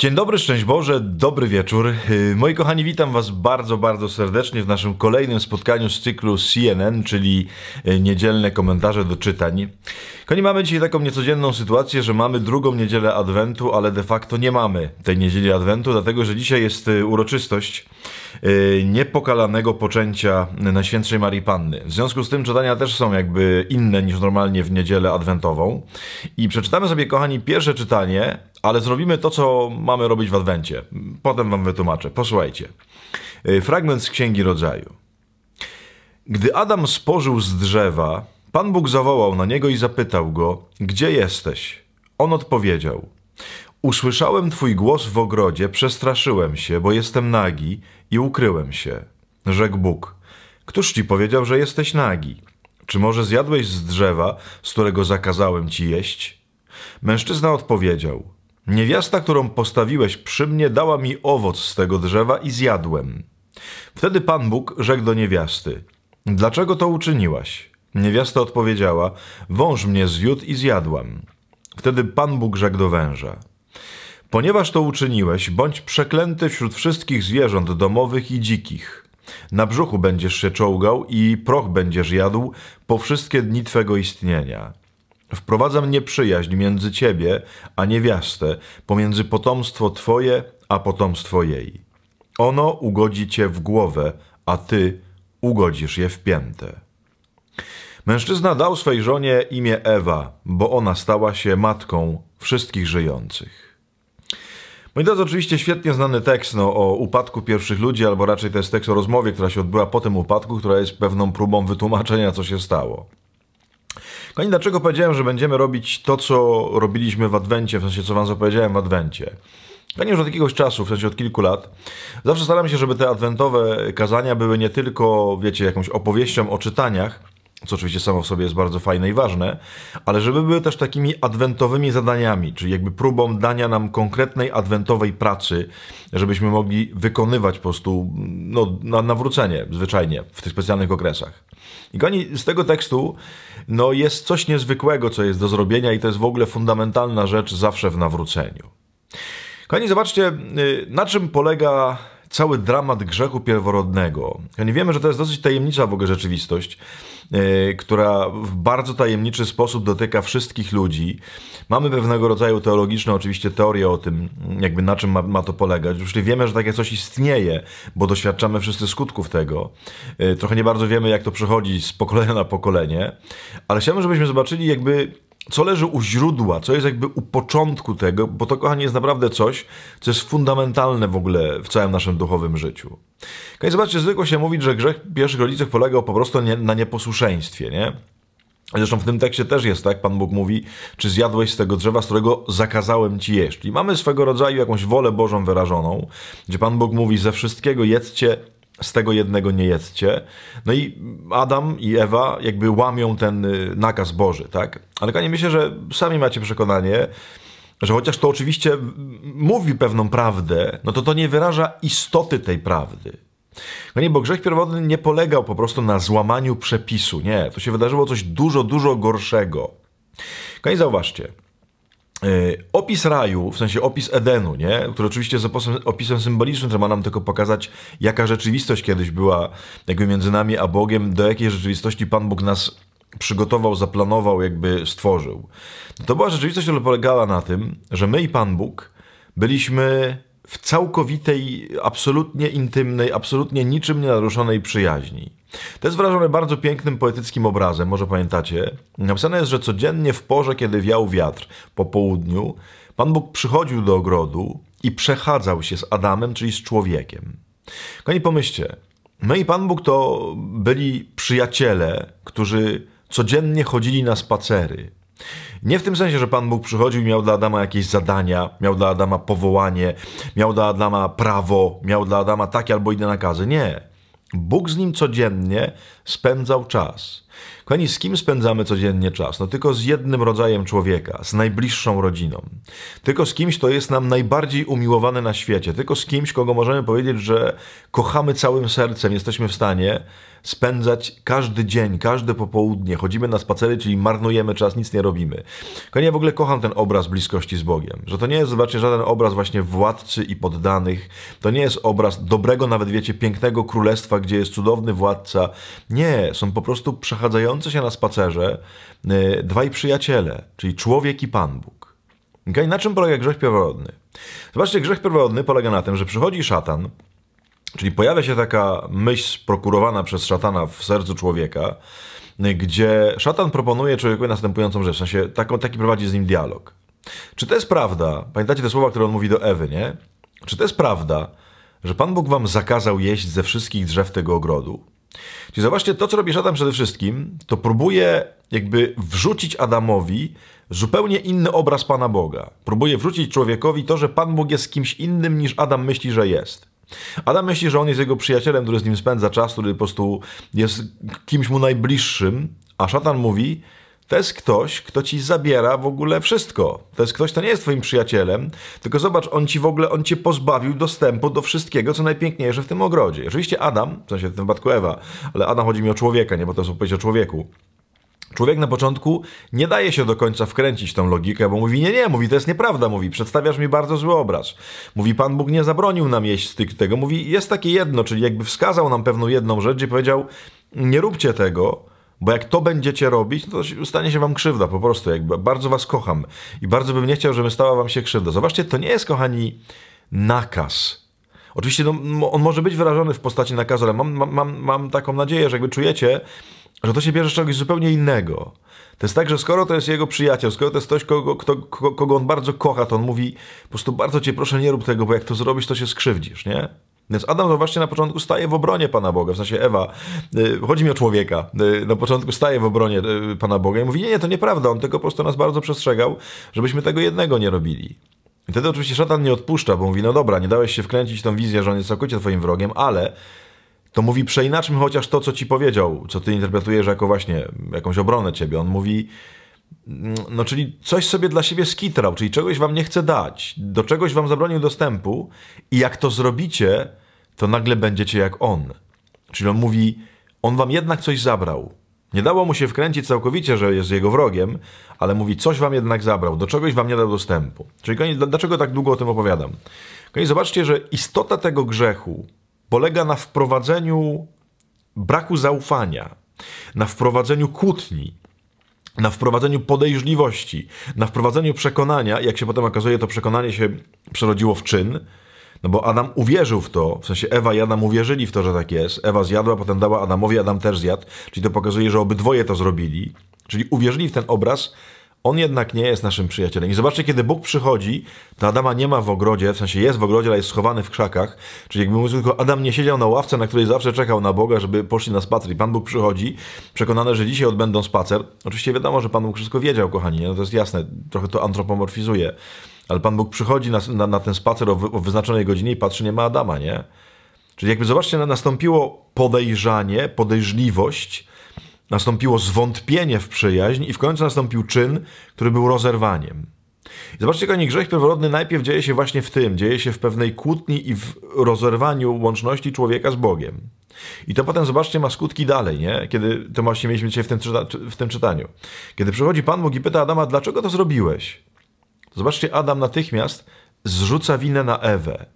Dzień dobry, szczęść Boże, dobry wieczór. Y, moi kochani, witam Was bardzo, bardzo serdecznie w naszym kolejnym spotkaniu z cyklu CNN, czyli y, niedzielne komentarze do czytań. Koni, mamy dzisiaj taką niecodzienną sytuację, że mamy drugą niedzielę Adwentu, ale de facto nie mamy tej niedzieli Adwentu, dlatego że dzisiaj jest y, uroczystość Y, niepokalanego poczęcia Najświętszej Marii Panny. W związku z tym czytania też są jakby inne niż normalnie w niedzielę adwentową. I przeczytamy sobie, kochani, pierwsze czytanie, ale zrobimy to, co mamy robić w adwencie. Potem wam wytłumaczę. Posłuchajcie. Y, fragment z Księgi Rodzaju. Gdy Adam spożył z drzewa, Pan Bóg zawołał na niego i zapytał go: Gdzie jesteś? On odpowiedział: Usłyszałem Twój głos w ogrodzie, przestraszyłem się, bo jestem nagi i ukryłem się. Rzekł Bóg: Któż ci powiedział, że jesteś nagi? Czy może zjadłeś z drzewa, z którego zakazałem ci jeść? Mężczyzna odpowiedział: Niewiasta, którą postawiłeś przy mnie, dała mi owoc z tego drzewa i zjadłem. Wtedy Pan Bóg rzekł do niewiasty: Dlaczego to uczyniłaś? Niewiasta odpowiedziała: Wąż mnie zwiódł i zjadłam. Wtedy Pan Bóg rzekł do węża: Ponieważ to uczyniłeś, bądź przeklęty wśród wszystkich zwierząt domowych i dzikich. Na brzuchu będziesz się czołgał i proch będziesz jadł po wszystkie dni twego istnienia. Wprowadzam nieprzyjaźń między ciebie a niewiastę, pomiędzy potomstwo twoje a potomstwo jej. Ono ugodzi cię w głowę, a ty ugodzisz je w piętę. Mężczyzna dał swej żonie imię Ewa, bo ona stała się matką wszystkich żyjących to jest oczywiście świetnie znany tekst no, o upadku pierwszych ludzi, albo raczej to jest tekst o rozmowie, która się odbyła po tym upadku, która jest pewną próbą wytłumaczenia, co się stało. Kochani, dlaczego powiedziałem, że będziemy robić to, co robiliśmy w Adwencie, w sensie co wam zapowiedziałem w Adwencie? Kochani, już od jakiegoś czasu, w sensie od kilku lat, zawsze staram się, żeby te adwentowe kazania były nie tylko, wiecie, jakąś opowieścią o czytaniach, co oczywiście samo w sobie jest bardzo fajne i ważne, ale żeby były też takimi adwentowymi zadaniami, czyli jakby próbą dania nam konkretnej adwentowej pracy, żebyśmy mogli wykonywać po prostu no, na nawrócenie zwyczajnie w tych specjalnych okresach. I kochani, z tego tekstu no, jest coś niezwykłego, co jest do zrobienia i to jest w ogóle fundamentalna rzecz zawsze w nawróceniu. Kochani, zobaczcie, y, na czym polega cały dramat grzechu pierworodnego. Nie wiemy, że to jest dosyć tajemnicza w ogóle rzeczywistość, yy, która w bardzo tajemniczy sposób dotyka wszystkich ludzi. Mamy pewnego rodzaju teologiczne oczywiście teorie o tym, jakby na czym ma, ma to polegać. Już wiemy, że takie coś istnieje, bo doświadczamy wszyscy skutków tego. Yy, trochę nie bardzo wiemy, jak to przechodzi z pokolenia na pokolenie, ale chciałbym, żebyśmy zobaczyli jakby co leży u źródła, co jest jakby u początku tego, bo to, kochani, jest naprawdę coś, co jest fundamentalne w ogóle w całym naszym duchowym życiu. Kochani, zobaczcie, zwykło się mówić, że grzech pierwszych rodziców polegał po prostu nie, na nieposłuszeństwie, nie? Zresztą w tym tekście też jest tak, Pan Bóg mówi, czy zjadłeś z tego drzewa, z którego zakazałem ci jeść. I mamy swego rodzaju jakąś wolę Bożą wyrażoną, gdzie Pan Bóg mówi, ze wszystkiego jedzcie, z tego jednego nie jedzcie. No i Adam i Ewa jakby łamią ten y, nakaz Boży, tak? Ale kochani, myślę, że sami macie przekonanie, że chociaż to oczywiście mówi pewną prawdę, no to to nie wyraża istoty tej prawdy. No nie, bo grzech pierwotny nie polegał po prostu na złamaniu przepisu. Nie, to się wydarzyło coś dużo, dużo gorszego. Kochani, zauważcie, E, opis raju, w sensie opis Edenu, nie? który oczywiście jest opisem, opisem symbolicznym, że ma nam tylko pokazać, jaka rzeczywistość kiedyś była jakby między nami a Bogiem, do jakiej rzeczywistości Pan Bóg nas przygotował, zaplanował, jakby stworzył. To była rzeczywistość, która polegała na tym, że my i Pan Bóg byliśmy w całkowitej, absolutnie intymnej, absolutnie niczym nie naruszonej przyjaźni. To jest wyrażone bardzo pięknym, poetyckim obrazem, może pamiętacie. Napisane jest, że codziennie w porze, kiedy wiał wiatr po południu, Pan Bóg przychodził do ogrodu i przechadzał się z Adamem, czyli z człowiekiem. Kochani, pomyślcie, my i Pan Bóg to byli przyjaciele, którzy codziennie chodzili na spacery. Nie w tym sensie, że Pan Bóg przychodził i miał dla Adama jakieś zadania, miał dla Adama powołanie, miał dla Adama prawo, miał dla Adama takie albo inne nakazy. Nie. Bóg z nim codziennie spędzał czas. Kochani, z kim spędzamy codziennie czas? No tylko z jednym rodzajem człowieka, z najbliższą rodziną. Tylko z kimś, kto jest nam najbardziej umiłowany na świecie. Tylko z kimś, kogo możemy powiedzieć, że kochamy całym sercem, jesteśmy w stanie spędzać każdy dzień, każde popołudnie. Chodzimy na spacery, czyli marnujemy czas, nic nie robimy. Kochani, ja w ogóle kocham ten obraz bliskości z Bogiem. Że to nie jest, zobaczcie, żaden obraz właśnie władcy i poddanych. To nie jest obraz dobrego, nawet wiecie, pięknego królestwa, gdzie jest cudowny władca. Nie, są po prostu przechadzający się na spacerze yy, dwaj przyjaciele, czyli człowiek i Pan Bóg. Okay? Na czym polega grzech pierworodny? Zobaczcie, grzech pierworodny polega na tym, że przychodzi szatan, Czyli pojawia się taka myśl prokurowana przez szatana w sercu człowieka, gdzie szatan proponuje człowiekowi następującą rzecz, w sensie taki prowadzi z nim dialog. Czy to jest prawda, pamiętacie te słowa, które on mówi do Ewy, nie? Czy to jest prawda, że Pan Bóg wam zakazał jeść ze wszystkich drzew tego ogrodu? Czyli zobaczcie, to co robi szatan przede wszystkim, to próbuje jakby wrzucić Adamowi zupełnie inny obraz Pana Boga. Próbuje wrzucić człowiekowi to, że Pan Bóg jest kimś innym niż Adam myśli, że jest. Adam myśli, że on jest jego przyjacielem, który z nim spędza czas, który po prostu jest kimś mu najbliższym, a szatan mówi, to jest ktoś, kto ci zabiera w ogóle wszystko. To jest ktoś, kto nie jest twoim przyjacielem, tylko zobacz, on ci w ogóle, on cię pozbawił dostępu do wszystkiego, co najpiękniejsze w tym ogrodzie. Oczywiście Adam, w sensie w tym wypadku Ewa, ale Adam chodzi mi o człowieka, nie bo to są opowieść o człowieku. Człowiek na początku nie daje się do końca wkręcić tą logikę, bo mówi, nie, nie, mówi, to jest nieprawda, mówi, przedstawiasz mi bardzo zły obraz. Mówi, Pan Bóg nie zabronił nam jeść z tego. Mówi, jest takie jedno, czyli jakby wskazał nam pewną jedną rzecz i powiedział, nie róbcie tego, bo jak to będziecie robić, no to stanie się wam krzywda po prostu. Jakby bardzo was kocham i bardzo bym nie chciał, żeby stała wam się krzywda. Zobaczcie, to nie jest, kochani, nakaz. Oczywiście no, on może być wyrażony w postaci nakazu, ale mam, mam, mam taką nadzieję, że jakby czujecie, że to się bierze z czegoś zupełnie innego. To jest tak, że skoro to jest jego przyjaciel, skoro to jest ktoś, kogo, kto, kogo on bardzo kocha, to on mówi po prostu bardzo cię proszę nie rób tego, bo jak to zrobisz, to się skrzywdzisz, nie? Więc Adam właśnie na początku staje w obronie Pana Boga, w sensie Ewa, yy, chodzi mi o człowieka, yy, na początku staje w obronie yy, Pana Boga i mówi, nie, nie, to nieprawda, on tylko po prostu nas bardzo przestrzegał, żebyśmy tego jednego nie robili. I wtedy oczywiście szatan nie odpuszcza, bo mówi, no dobra, nie dałeś się wkręcić w tą wizję, że on jest całkowicie twoim wrogiem, ale to mówi przeinaczmy chociaż to, co ci powiedział, co ty interpretujesz jako właśnie jakąś obronę ciebie. On mówi, mm, no czyli coś sobie dla siebie skitrał, czyli czegoś wam nie chce dać, do czegoś wam zabronił dostępu i jak to zrobicie, to nagle będziecie jak on. Czyli on mówi, on wam jednak coś zabrał. Nie dało mu się wkręcić całkowicie, że jest jego wrogiem, ale mówi, coś wam jednak zabrał, do czegoś wam nie dał dostępu. Czyli dlaczego tak długo o tym opowiadam? Koniec, zobaczcie, że istota tego grzechu, polega na wprowadzeniu braku zaufania, na wprowadzeniu kłótni, na wprowadzeniu podejrzliwości, na wprowadzeniu przekonania, jak się potem okazuje, to przekonanie się przerodziło w czyn, no bo Adam uwierzył w to, w sensie Ewa i Adam uwierzyli w to, że tak jest. Ewa zjadła, potem dała Adamowi, Adam też zjadł, czyli to pokazuje, że obydwoje to zrobili, czyli uwierzyli w ten obraz on jednak nie jest naszym przyjacielem. I zobaczcie, kiedy Bóg przychodzi, to Adama nie ma w ogrodzie, w sensie jest w ogrodzie, ale jest schowany w krzakach. Czyli jakby mówił tylko, Adam nie siedział na ławce, na której zawsze czekał na Boga, żeby poszli na spacer. I Pan Bóg przychodzi, przekonany, że dzisiaj odbędą spacer. Oczywiście wiadomo, że Pan Bóg wszystko wiedział, kochani, no to jest jasne, trochę to antropomorfizuje. Ale Pan Bóg przychodzi na, na, na ten spacer o, wy, o wyznaczonej godzinie i patrzy, nie ma Adama, nie? Czyli jakby zobaczcie, nastąpiło podejrzanie, podejrzliwość, Nastąpiło zwątpienie w przyjaźń i w końcu nastąpił czyn, który był rozerwaniem. I zobaczcie, kochani, grzech pierworodny najpierw dzieje się właśnie w tym, dzieje się w pewnej kłótni i w rozerwaniu łączności człowieka z Bogiem. I to potem, zobaczcie, ma skutki dalej, nie? Kiedy, to właśnie mieliśmy dzisiaj w tym, w tym czytaniu. Kiedy przychodzi Pan Bóg i pyta Adama, dlaczego to zrobiłeś? Zobaczcie, Adam natychmiast zrzuca winę na Ewę.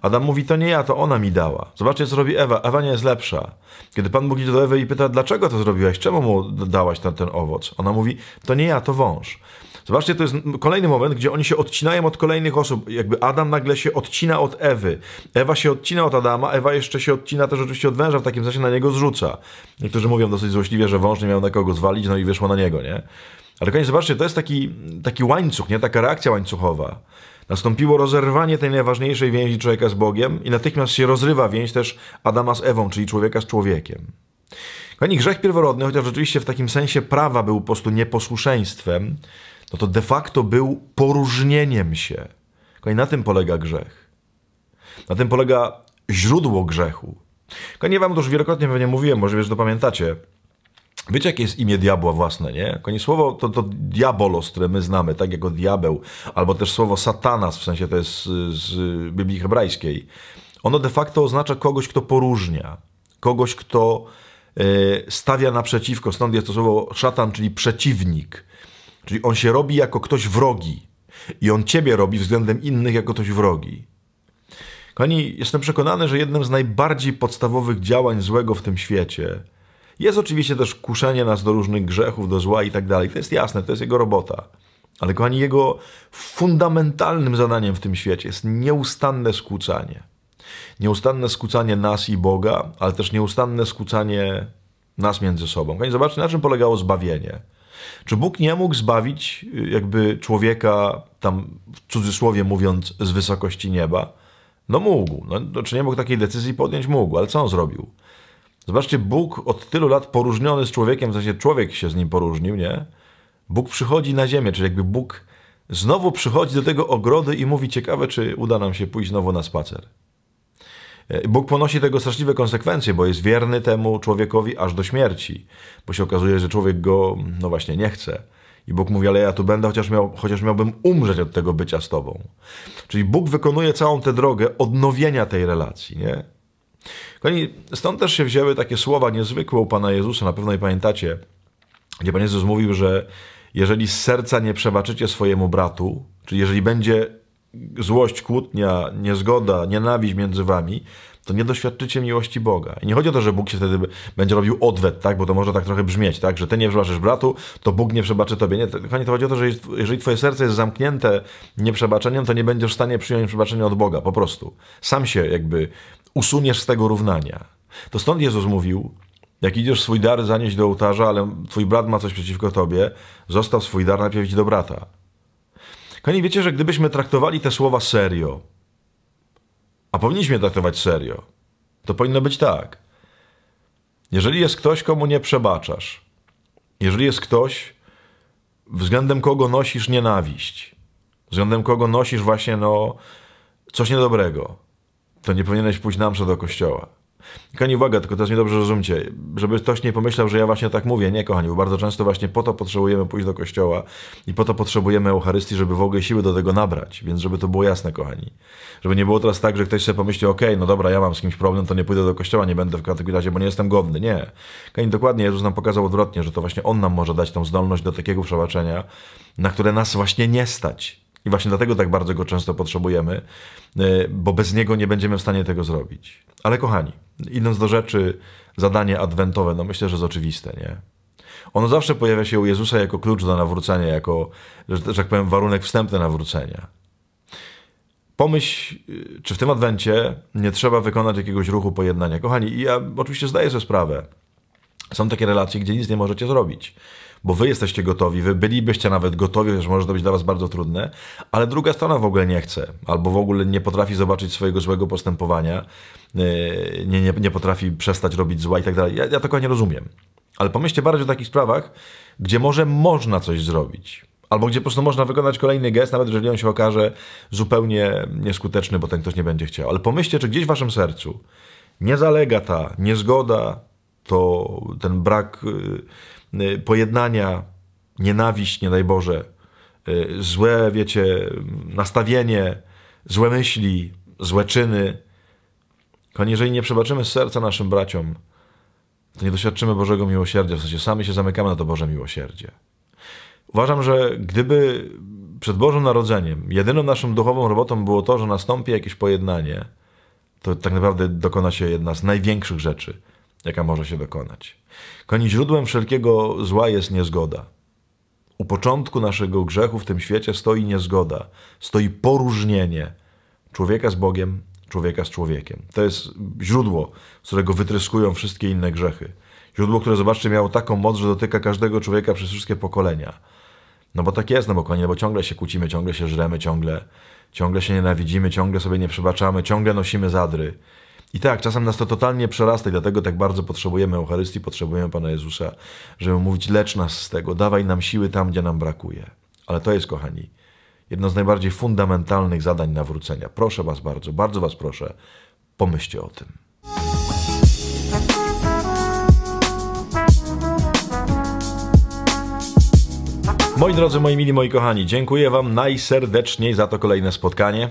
Adam mówi, to nie ja, to ona mi dała. Zobaczcie, co robi Ewa. Ewa nie jest lepsza. Kiedy Pan Bóg idzie do Ewy i pyta, dlaczego to zrobiłaś, czemu mu dałaś ten, ten owoc? Ona mówi, to nie ja, to wąż. Zobaczcie, to jest kolejny moment, gdzie oni się odcinają od kolejnych osób. Jakby Adam nagle się odcina od Ewy. Ewa się odcina od Adama, Ewa jeszcze się odcina też oczywiście od węża, w takim sensie na niego zrzuca. Niektórzy mówią dosyć złośliwie, że wąż nie miał na kogo zwalić, no i wyszło na niego, nie? Ale koniec, zobaczcie, to jest taki, taki łańcuch, nie? Taka reakcja łańcuchowa. Nastąpiło rozerwanie tej najważniejszej więzi człowieka z Bogiem i natychmiast się rozrywa więź też Adama z Ewą, czyli człowieka z człowiekiem. Kochani, grzech pierworodny, chociaż rzeczywiście w takim sensie prawa był po prostu nieposłuszeństwem, no to de facto był poróżnieniem się. Kochani, na tym polega grzech. Na tym polega źródło grzechu. Kochani, ja wam to już wielokrotnie pewnie mówiłem, może wiesz, to pamiętacie – Wiecie, jakie jest imię diabła własne, nie? Koni słowo to, to diabolos, które my znamy, tak jako diabeł, albo też słowo satanas, w sensie to jest z, z Biblii hebrajskiej. Ono de facto oznacza kogoś, kto poróżnia, kogoś, kto y, stawia naprzeciwko. Stąd jest to słowo szatan, czyli przeciwnik. Czyli on się robi jako ktoś wrogi i on ciebie robi względem innych jako ktoś wrogi. Kochani, jestem przekonany, że jednym z najbardziej podstawowych działań złego w tym świecie jest oczywiście też kuszenie nas do różnych grzechów, do zła i tak dalej. To jest jasne, to jest jego robota. Ale kochani, jego fundamentalnym zadaniem w tym świecie jest nieustanne skłócanie. Nieustanne skłócanie nas i Boga, ale też nieustanne skłócanie nas między sobą. Kochani, zobaczcie, na czym polegało zbawienie. Czy Bóg nie mógł zbawić y, jakby człowieka, tam w cudzysłowie mówiąc, z wysokości nieba? No mógł. No, no czy nie mógł takiej decyzji podjąć? Mógł, ale co on zrobił? Zobaczcie, Bóg od tylu lat poróżniony z człowiekiem, w sensie człowiek się z nim poróżnił, nie? Bóg przychodzi na ziemię, czyli jakby Bóg znowu przychodzi do tego ogrody i mówi, ciekawe, czy uda nam się pójść znowu na spacer. E, Bóg ponosi tego straszliwe konsekwencje, bo jest wierny temu człowiekowi aż do śmierci, bo się okazuje, że człowiek go, no właśnie, nie chce. I Bóg mówi, ale ja tu będę, chociaż, miał, chociaż miałbym umrzeć od tego bycia z Tobą. Czyli Bóg wykonuje całą tę drogę odnowienia tej relacji, nie? Kochani, stąd też się wzięły takie słowa niezwykłe u Pana Jezusa, na pewno je pamiętacie, gdzie Pan Jezus mówił, że jeżeli z serca nie przebaczycie swojemu bratu, czyli jeżeli będzie złość, kłótnia, niezgoda, nienawiść między wami, to nie doświadczycie miłości Boga. I nie chodzi o to, że Bóg się wtedy będzie robił odwet, tak? bo to może tak trochę brzmieć, tak? że ty nie przebaczysz bratu, to Bóg nie przebaczy tobie. Nie, kochani, to chodzi o to, że jeżeli twoje serce jest zamknięte nieprzebaczeniem, to nie będziesz w stanie przyjąć przebaczenia od Boga, po prostu. Sam się jakby usuniesz z tego równania. To stąd Jezus mówił, jak idziesz swój dar zanieść do ołtarza, ale twój brat ma coś przeciwko tobie, zostaw swój dar najpierw do brata. Kochani, wiecie, że gdybyśmy traktowali te słowa serio, a powinniśmy traktować serio, to powinno być tak. Jeżeli jest ktoś, komu nie przebaczasz, jeżeli jest ktoś, względem kogo nosisz nienawiść, względem kogo nosisz właśnie no, coś niedobrego, to nie powinieneś pójść na mszę do kościoła. Kochani, uwaga, tylko teraz mnie dobrze rozumcie, żeby ktoś nie pomyślał, że ja właśnie tak mówię. Nie, kochani, bo bardzo często właśnie po to potrzebujemy pójść do kościoła i po to potrzebujemy Eucharystii, żeby w ogóle siły do tego nabrać. Więc żeby to było jasne, kochani. Żeby nie było teraz tak, że ktoś sobie pomyśli, okej, no dobra, ja mam z kimś problem, to nie pójdę do kościoła, nie będę w takim razie, bo nie jestem godny. Nie. Kochani, dokładnie Jezus nam pokazał odwrotnie, że to właśnie On nam może dać tą zdolność do takiego przebaczenia, na które nas właśnie nie stać. I właśnie dlatego tak bardzo go często potrzebujemy, e, bo bez niego nie będziemy w stanie tego zrobić. Ale kochani, idąc do rzeczy, zadanie adwentowe, no myślę, że jest oczywiste, nie? Ono zawsze pojawia się u Jezusa jako klucz do nawrócenia, jako, że, tak powiem, warunek wstępny nawrócenia. Pomyśl, e, czy w tym adwencie nie trzeba wykonać jakiegoś ruchu pojednania. Kochani, ja oczywiście zdaję sobie sprawę, są takie relacje, gdzie nic nie możecie zrobić, bo wy jesteście gotowi, wy bylibyście nawet gotowi, chociaż może to być dla was bardzo trudne, ale druga strona w ogóle nie chce, albo w ogóle nie potrafi zobaczyć swojego złego postępowania, yy, nie, nie, nie potrafi przestać robić zła i tak dalej. Ja tego nie rozumiem. Ale pomyślcie bardziej o takich sprawach, gdzie może można coś zrobić. Albo gdzie po prostu można wykonać kolejny gest, nawet jeżeli on się okaże zupełnie nieskuteczny, bo ten ktoś nie będzie chciał. Ale pomyślcie, czy gdzieś w waszym sercu nie zalega ta niezgoda, to ten brak y, y, pojednania, nienawiść, nie daj Boże, y, złe, wiecie, nastawienie, złe myśli, złe czyny. Kochani, jeżeli nie przebaczymy serca naszym braciom, to nie doświadczymy Bożego miłosierdzia, w sensie sami się zamykamy na to Boże miłosierdzie. Uważam, że gdyby przed Bożym Narodzeniem jedyną naszą duchową robotą było to, że nastąpi jakieś pojednanie, to tak naprawdę dokona się jedna z największych rzeczy, jaka może się dokonać. Koni źródłem wszelkiego zła jest niezgoda. U początku naszego grzechu w tym świecie stoi niezgoda, stoi poróżnienie człowieka z Bogiem, człowieka z człowiekiem. To jest źródło, z którego wytryskują wszystkie inne grzechy. Źródło, które zobaczcie, miało taką moc, że dotyka każdego człowieka przez wszystkie pokolenia. No bo tak jest na no Bokonie, bo ciągle się kłócimy, ciągle się żremy, ciągle, ciągle się nienawidzimy, ciągle sobie nie przebaczamy, ciągle nosimy zadry. I tak, czasem nas to totalnie przerasta i dlatego tak bardzo potrzebujemy Eucharystii, potrzebujemy Pana Jezusa, żeby mówić, lecz nas z tego, dawaj nam siły tam, gdzie nam brakuje. Ale to jest, kochani, jedno z najbardziej fundamentalnych zadań nawrócenia. Proszę Was bardzo, bardzo Was proszę, pomyślcie o tym. Moi drodzy, moi mili, moi kochani, dziękuję Wam najserdeczniej za to kolejne spotkanie.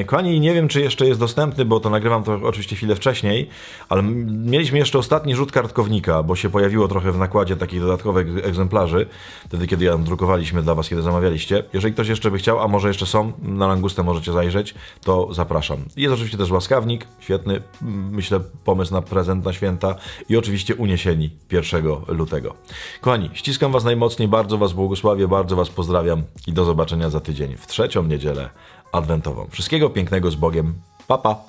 Y, kochani, nie wiem, czy jeszcze jest dostępny, bo to nagrywam to oczywiście chwilę wcześniej, ale mieliśmy jeszcze ostatni rzut kartkownika, bo się pojawiło trochę w nakładzie takich dodatkowych e- egzemplarzy, wtedy kiedy ja drukowaliśmy dla Was, kiedy zamawialiście. Jeżeli ktoś jeszcze by chciał, a może jeszcze są, na Langustę możecie zajrzeć, to zapraszam. Jest oczywiście też łaskawnik, świetny, myślę, pomysł na prezent na święta i oczywiście uniesieni 1 lutego. Kochani, ściskam Was najmocniej, bardzo Was błogosławię, bardzo Was pozdrawiam i do zobaczenia za tydzień w trzecią niedzielę adwentową. Wszystkiego pięknego z Bogiem. Pa, pa!